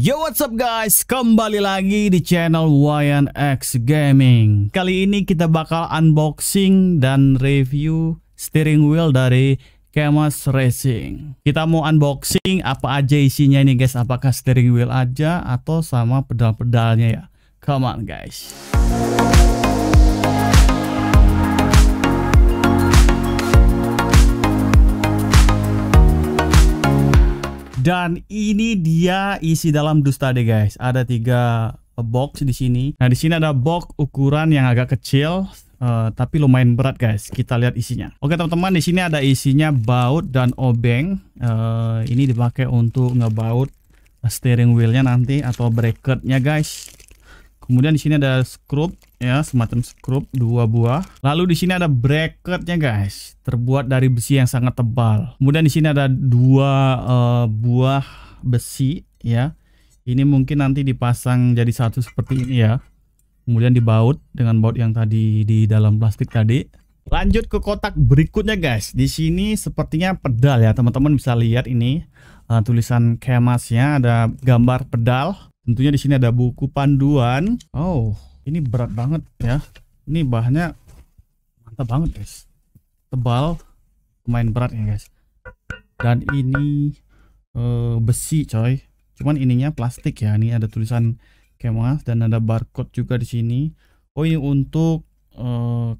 Yo what's up guys, kembali lagi di channel Wayan X Gaming Kali ini kita bakal unboxing dan review steering wheel dari Kemas Racing Kita mau unboxing apa aja isinya ini guys, apakah steering wheel aja atau sama pedal-pedalnya ya Come on guys Dan ini dia isi dalam dus tadi guys. Ada tiga eh, box di sini. Nah di sini ada box ukuran yang agak kecil. Uh, tapi lumayan berat guys kita lihat isinya oke teman-teman di sini ada isinya baut dan obeng uh, ini dipakai untuk ngebaut steering wheelnya nanti atau bracketnya guys Kemudian di sini ada skrup ya, semacam skrup dua buah. Lalu di sini ada bracketnya guys, terbuat dari besi yang sangat tebal. Kemudian di sini ada dua uh, buah besi ya. Ini mungkin nanti dipasang jadi satu seperti ini ya. Kemudian dibaut dengan baut yang tadi di dalam plastik tadi. Lanjut ke kotak berikutnya guys. Di sini sepertinya pedal ya, teman-teman bisa lihat ini uh, tulisan kemasnya ada gambar pedal Tentunya di sini ada buku panduan. Oh, ini berat banget ya. Ini bahannya mantap banget, guys. Tebal, lumayan berat ya, guys. Dan ini e, besi, coy. Cuman ininya plastik ya. Ini ada tulisan Kemas dan ada barcode juga di sini. Oh, ini untuk e,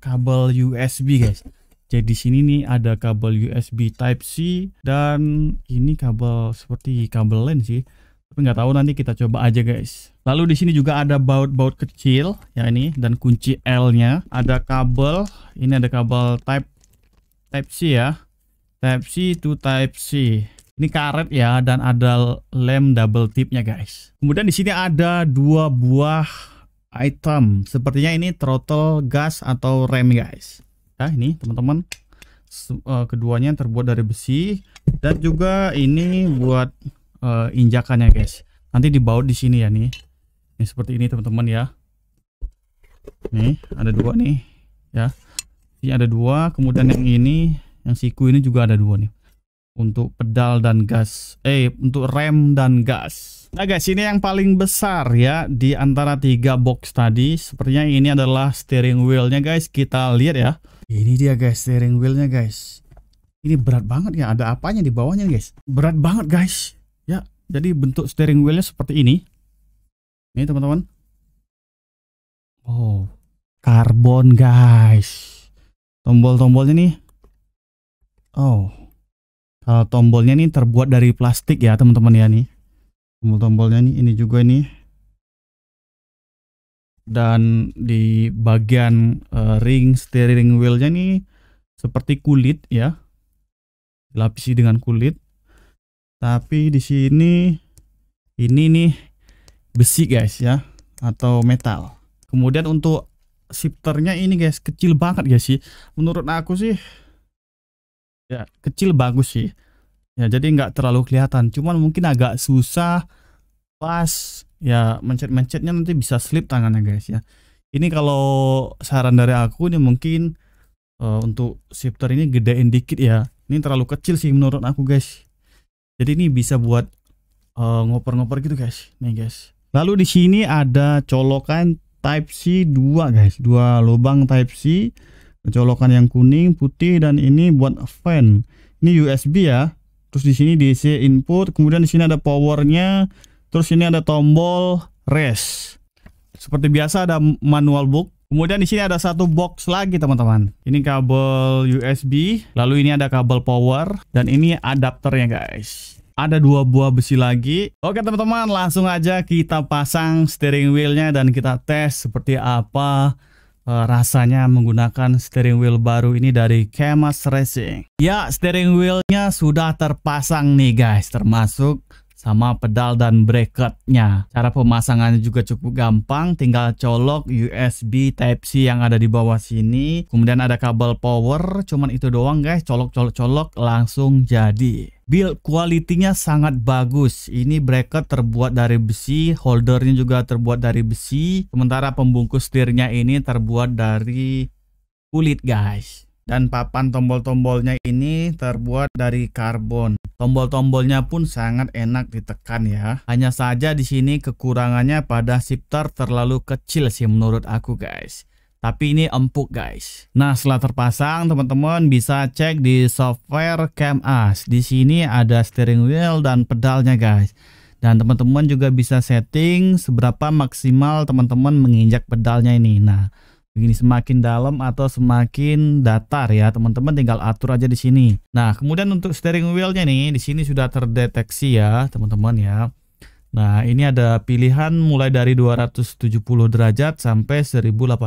kabel USB, guys. Jadi di sini nih ada kabel USB Type C dan ini kabel seperti kabel LAN sih tapi nggak tahu nanti kita coba aja guys lalu di sini juga ada baut-baut kecil ya ini dan kunci L nya ada kabel ini ada kabel type type C ya type C to type C ini karet ya dan ada lem double tipnya guys kemudian di sini ada dua buah item sepertinya ini throttle gas atau rem guys nah ini teman-teman eh, keduanya terbuat dari besi dan juga ini buat uh, eh, injakannya guys nanti dibaut di sini ya nih ini seperti ini teman-teman ya nih ada dua nih ya ini ada dua kemudian yang ini yang siku ini juga ada dua nih untuk pedal dan gas eh untuk rem dan gas nah guys ini yang paling besar ya di antara tiga box tadi sepertinya ini adalah steering wheelnya guys kita lihat ya ini dia guys steering wheelnya guys ini berat banget ya ada apanya di bawahnya guys berat banget guys jadi bentuk steering wheelnya seperti ini. Ini teman-teman. Oh, karbon guys. Tombol-tombolnya nih. Oh, kalau tombolnya nih terbuat dari plastik ya teman-teman ya nih. Tombol-tombolnya nih, ini juga ini. Dan di bagian uh, ring steering wheelnya nih seperti kulit ya. Dilapisi dengan kulit tapi di sini ini nih besi guys ya atau metal. Kemudian untuk shifternya ini guys kecil banget guys sih. Menurut aku sih ya kecil bagus sih. Ya jadi nggak terlalu kelihatan. Cuman mungkin agak susah pas ya mencet-mencetnya nanti bisa slip tangannya guys ya. Ini kalau saran dari aku ini mungkin uh, untuk shifter ini gedein dikit ya. Ini terlalu kecil sih menurut aku guys. Jadi ini bisa buat eh, ngoper-ngoper uh, gitu guys. Nih guys. Lalu di sini ada colokan Type C 2 guys. Dua lubang Type C. Colokan yang kuning, putih dan ini buat fan. Ini USB ya. Terus di sini DC input, kemudian di sini ada powernya, terus ini ada tombol rest. Seperti biasa ada manual book Kemudian di sini ada satu box lagi teman-teman. Ini kabel USB, lalu ini ada kabel power dan ini adapternya guys ada dua buah besi lagi. Oke teman-teman, langsung aja kita pasang steering wheelnya dan kita tes seperti apa e, rasanya menggunakan steering wheel baru ini dari Kemas Racing. Ya, steering wheelnya sudah terpasang nih guys, termasuk sama pedal dan bracketnya. Cara pemasangannya juga cukup gampang, tinggal colok USB Type-C yang ada di bawah sini. Kemudian ada kabel power, cuman itu doang guys, colok-colok-colok langsung jadi. Build kualitinya sangat bagus. Ini bracket terbuat dari besi, holdernya juga terbuat dari besi. Sementara pembungkus stirnya ini terbuat dari kulit guys. Dan papan tombol-tombolnya ini terbuat dari karbon. Tombol-tombolnya pun sangat enak ditekan ya. Hanya saja di sini kekurangannya pada shifter terlalu kecil sih menurut aku guys. Tapi ini empuk guys. Nah setelah terpasang teman-teman bisa cek di software CamAs. Di sini ada steering wheel dan pedalnya guys. Dan teman-teman juga bisa setting seberapa maksimal teman-teman menginjak pedalnya ini. Nah begini semakin dalam atau semakin datar ya teman-teman tinggal atur aja di sini nah kemudian untuk steering wheelnya nih di sini sudah terdeteksi ya teman-teman ya nah ini ada pilihan mulai dari 270 derajat sampai 1080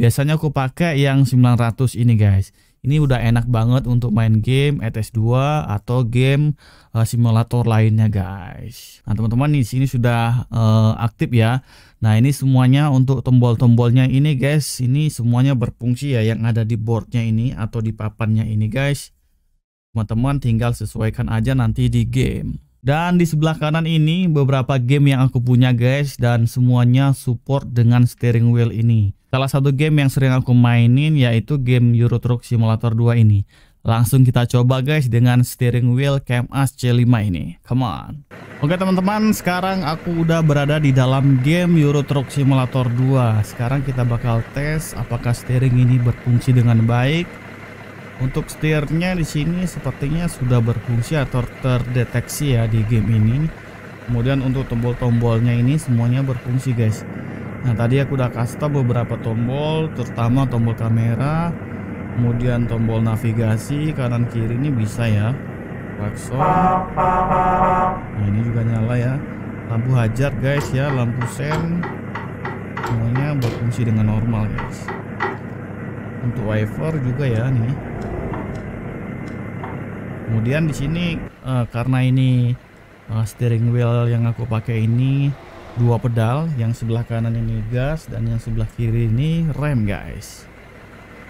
biasanya aku pakai yang 900 ini guys ini udah enak banget untuk main game ETS2 atau game uh, simulator lainnya guys. Nah teman-teman di sini sudah uh, aktif ya. Nah ini semuanya untuk tombol-tombolnya ini guys, ini semuanya berfungsi ya yang ada di boardnya ini atau di papannya ini guys. Teman-teman tinggal sesuaikan aja nanti di game. Dan di sebelah kanan ini beberapa game yang aku punya guys dan semuanya support dengan steering wheel ini. Salah satu game yang sering aku mainin yaitu game Euro Truck Simulator 2 ini. Langsung kita coba guys dengan steering wheel As C5 ini. Come on. Oke teman-teman, sekarang aku udah berada di dalam game Euro Truck Simulator 2. Sekarang kita bakal tes apakah steering ini berfungsi dengan baik untuk setirnya di sini sepertinya sudah berfungsi atau terdeteksi ya di game ini. Kemudian untuk tombol-tombolnya ini semuanya berfungsi guys. Nah tadi aku udah custom beberapa tombol, terutama tombol kamera, kemudian tombol navigasi kanan kiri ini bisa ya. Klakson. Nah ini juga nyala ya. Lampu hajar guys ya, lampu sen. Semuanya berfungsi dengan normal guys. Untuk wiper juga ya nih kemudian di sini uh, karena ini uh, steering wheel yang aku pakai ini dua pedal yang sebelah kanan ini gas dan yang sebelah kiri ini rem guys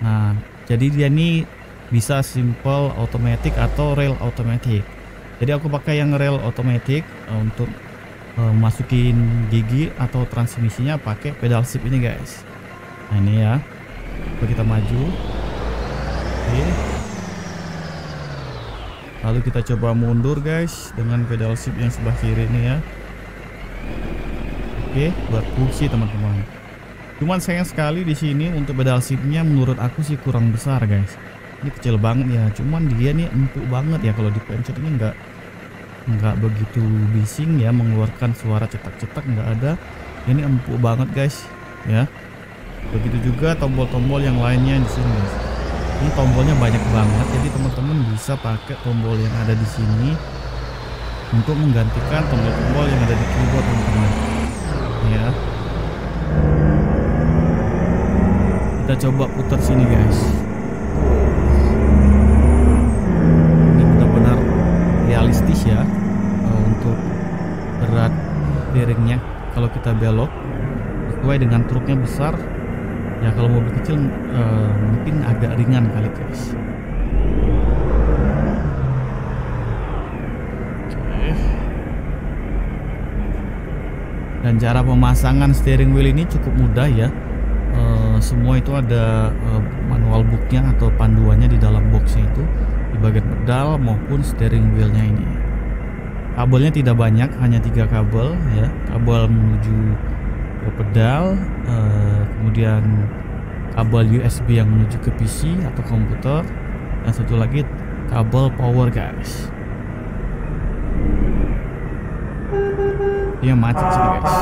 nah jadi dia ini bisa simple automatic atau rail automatic jadi aku pakai yang rail automatic uh, untuk uh, masukin gigi atau transmisinya pakai pedal shift ini guys nah ini ya kita maju oke okay lalu kita coba mundur guys dengan pedal shift yang sebelah kiri ini ya oke buat kursi teman-teman cuman sayang sekali di sini untuk pedal shiftnya menurut aku sih kurang besar guys ini kecil banget ya cuman dia nih empuk banget ya kalau dipencet ini enggak enggak begitu bising ya mengeluarkan suara cetak-cetak enggak ada ini empuk banget guys ya begitu juga tombol-tombol yang lainnya di sini guys ini tombolnya banyak banget, jadi teman-teman bisa pakai tombol yang ada di sini untuk menggantikan tombol-tombol yang ada di keyboard teman-teman. Ya. Kita coba putar sini guys. Ini benar-benar realistis ya eh, untuk berat piringnya kalau kita belok sesuai dengan truknya besar ya kalau mobil kecil uh, mungkin agak ringan kali guys dan cara pemasangan steering wheel ini cukup mudah ya e, semua itu ada e, manual booknya atau panduannya di dalam boxnya itu di bagian pedal maupun steering wheelnya ini kabelnya tidak banyak hanya tiga kabel ya kabel menuju pedal eh, kemudian kabel USB yang menuju ke PC atau komputer dan satu lagi kabel power guys dia macet sih guys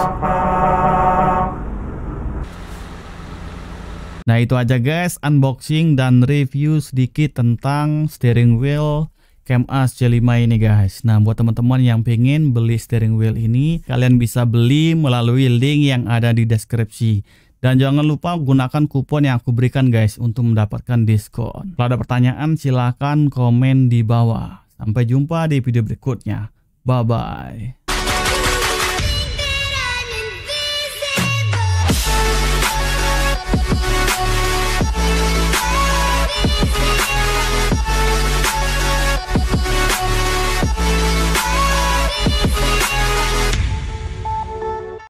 nah itu aja guys unboxing dan review sedikit tentang steering wheel Camcast J5 ini guys. Nah, buat teman-teman yang pengen beli steering wheel ini, kalian bisa beli melalui link yang ada di deskripsi. Dan jangan lupa gunakan kupon yang aku berikan guys untuk mendapatkan diskon. Kalau ada pertanyaan silahkan komen di bawah. Sampai jumpa di video berikutnya. Bye-bye.